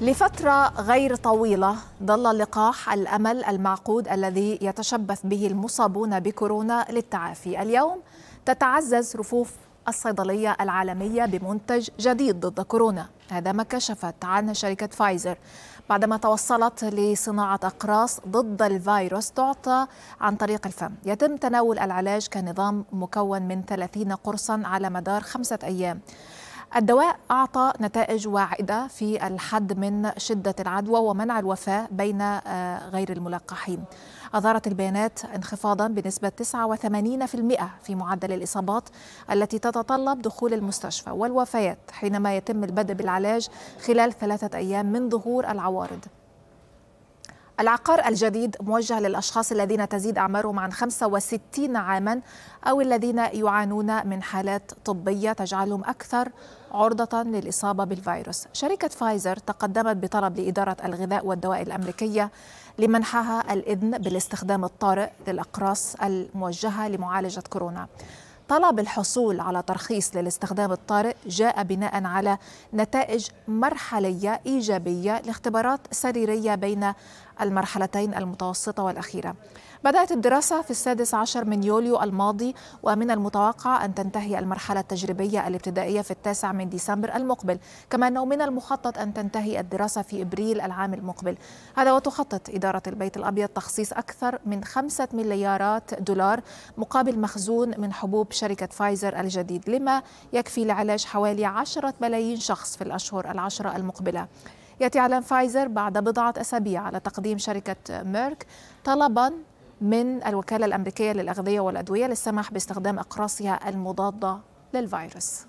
لفترة غير طويلة ظل لقاح الأمل المعقود الذي يتشبث به المصابون بكورونا للتعافي اليوم تتعزز رفوف الصيدلية العالمية بمنتج جديد ضد كورونا هذا ما كشفت عنه شركة فايزر بعدما توصلت لصناعة أقراص ضد الفيروس تعطى عن طريق الفم يتم تناول العلاج كنظام مكون من 30 قرصا على مدار خمسة أيام الدواء أعطى نتائج واعدة في الحد من شدة العدوى ومنع الوفاة بين آه، غير الملقحين أظهرت البيانات انخفاضا بنسبة 89% في معدل الإصابات التي تتطلب دخول المستشفى والوفيات حينما يتم البدء بالعلاج خلال ثلاثة أيام من ظهور العوارض العقار الجديد موجه للأشخاص الذين تزيد أعمارهم عن 65 عاما أو الذين يعانون من حالات طبية تجعلهم أكثر عرضة للإصابة بالفيروس شركة فايزر تقدمت بطلب لإدارة الغذاء والدواء الأمريكية لمنحها الإذن بالاستخدام الطارئ للأقراص الموجهة لمعالجة كورونا طلب الحصول على ترخيص للاستخدام الطارئ جاء بناء على نتائج مرحلية إيجابية لاختبارات سريرية بين المرحلتين المتوسطة والأخيرة بدأت الدراسة في السادس عشر من يوليو الماضي ومن المتوقع أن تنتهي المرحلة التجريبية الابتدائية في التاسع من ديسمبر المقبل كما أنه من المخطط أن تنتهي الدراسة في إبريل العام المقبل هذا وتخطط إدارة البيت الأبيض تخصيص أكثر من خمسة مليارات دولار مقابل مخزون من حبوب شركة فايزر الجديد لما يكفي لعلاج حوالي عشرة ملايين شخص في الأشهر العشرة المقبلة يأتي إعلان فايزر بعد بضعة أسابيع على تقديم شركة ميرك طلبا من الوكالة الأمريكية للأغذية والأدوية للسماح باستخدام أقراصها المضادة للفيروس